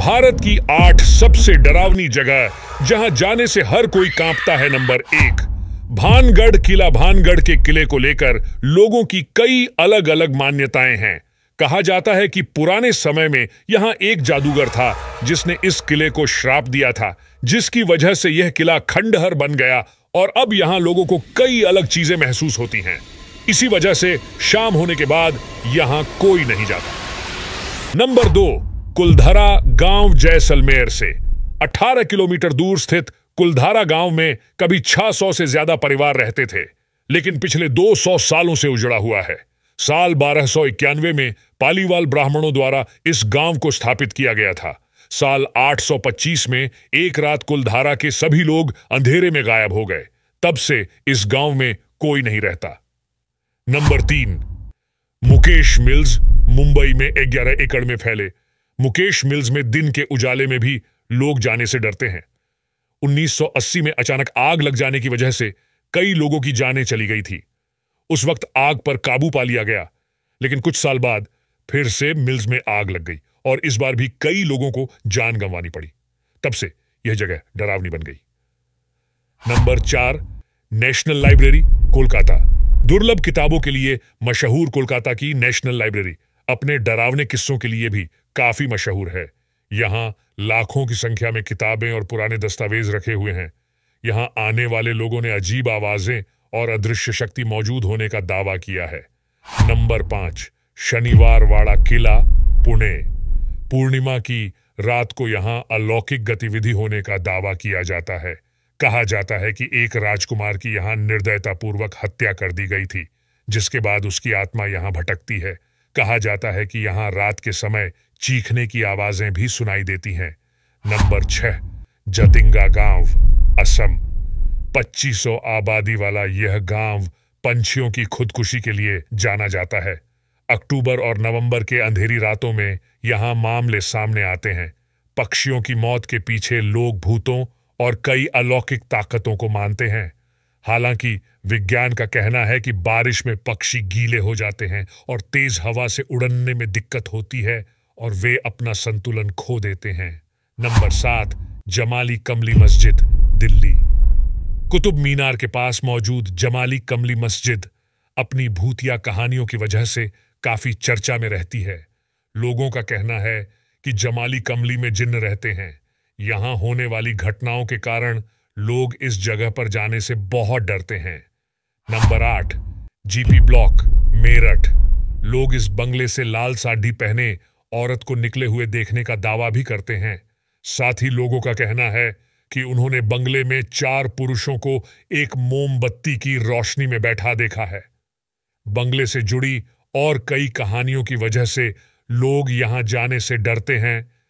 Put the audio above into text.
भारत की आठ सबसे डरावनी जगह जहां जाने से हर कोई कांपता है नंबर एक भानगढ़ किला भानगढ़ के किले को लेकर लोगों की कई अलग अलग मान्यताएं हैं कहा जाता है कि पुराने समय में यहां एक जादूगर था जिसने इस किले को श्राप दिया था जिसकी वजह से यह किला खंडहर बन गया और अब यहां लोगों को कई अलग चीजें महसूस होती हैं इसी वजह से शाम होने के बाद यहां कोई नहीं जाता नंबर दो कुलधरा गांव जैसलमेर से 18 किलोमीटर दूर स्थित कुलधारा गांव में कभी 600 से ज्यादा परिवार रहते थे लेकिन पिछले 200 सालों से उजड़ा हुआ है साल बारह में पालीवाल ब्राह्मणों द्वारा इस गांव को स्थापित किया गया था साल 825 में एक रात कुलधारा के सभी लोग अंधेरे में गायब हो गए तब से इस गांव में कोई नहीं रहता नंबर तीन मुकेश मिल्स मुंबई में ग्यारह एकड़ में फैले मुकेश मिल्स में दिन के उजाले में भी लोग जाने से डरते हैं 1980 में अचानक आग लग जाने की वजह से कई लोगों की जानें चली गई थी उस वक्त आग पर काबू पा लिया गया लेकिन कुछ साल बाद फिर से मिल्स में आग लग गई और इस बार भी कई लोगों को जान गंवानी पड़ी तब से यह जगह डरावनी बन गई नंबर चार नेशनल लाइब्रेरी कोलकाता दुर्लभ किताबों के लिए मशहूर कोलकाता की नेशनल लाइब्रेरी अपने डरावने किस्सों के लिए भी काफी मशहूर है यहाँ लाखों की संख्या में किताबें और पुराने दस्तावेज रखे हुए हैं यहाँ आने वाले लोगों ने अजीब आवाजें और अदृश्य शक्ति मौजूद होने का दावा किया है नंबर पांच शनिवार वाड़ा किला पुणे पूर्णिमा की रात को यहाँ अलौकिक गतिविधि होने का दावा किया जाता है कहा जाता है कि एक राजकुमार की यहाँ निर्दयतापूर्वक हत्या कर दी गई थी जिसके बाद उसकी आत्मा यहाँ भटकती है कहा जाता है कि यहाँ रात के समय चीखने की आवाजें भी सुनाई देती हैं नंबर छह जतिंगा गांव असम 2500 आबादी वाला यह गांव पंछियों की खुदकुशी के लिए जाना जाता है अक्टूबर और नवंबर के अंधेरी रातों में यहाँ मामले सामने आते हैं पक्षियों की मौत के पीछे लोग भूतों और कई अलौकिक ताकतों को मानते हैं हालांकि विज्ञान का कहना है कि बारिश में पक्षी गीले हो जाते हैं और तेज हवा से उड़ने में दिक्कत होती है और वे अपना संतुलन खो देते हैं नंबर सात जमाली कमली मस्जिद दिल्ली कुतुब मीनार के पास मौजूद जमाली कमली मस्जिद अपनी भूतिया कहानियों की वजह से काफी चर्चा में रहती है लोगों का कहना है कि जमाली कमली में जिन्न रहते हैं यहां होने वाली घटनाओं के कारण लोग इस जगह पर जाने से बहुत डरते हैं नंबर आठ जीपी ब्लॉक मेरठ लोग इस बंगले से लाल साड़ी पहने औरत को निकले हुए देखने का दावा भी करते हैं साथ ही लोगों का कहना है कि उन्होंने बंगले में चार पुरुषों को एक मोमबत्ती की रोशनी में बैठा देखा है बंगले से जुड़ी और कई कहानियों की वजह से लोग यहां जाने से डरते हैं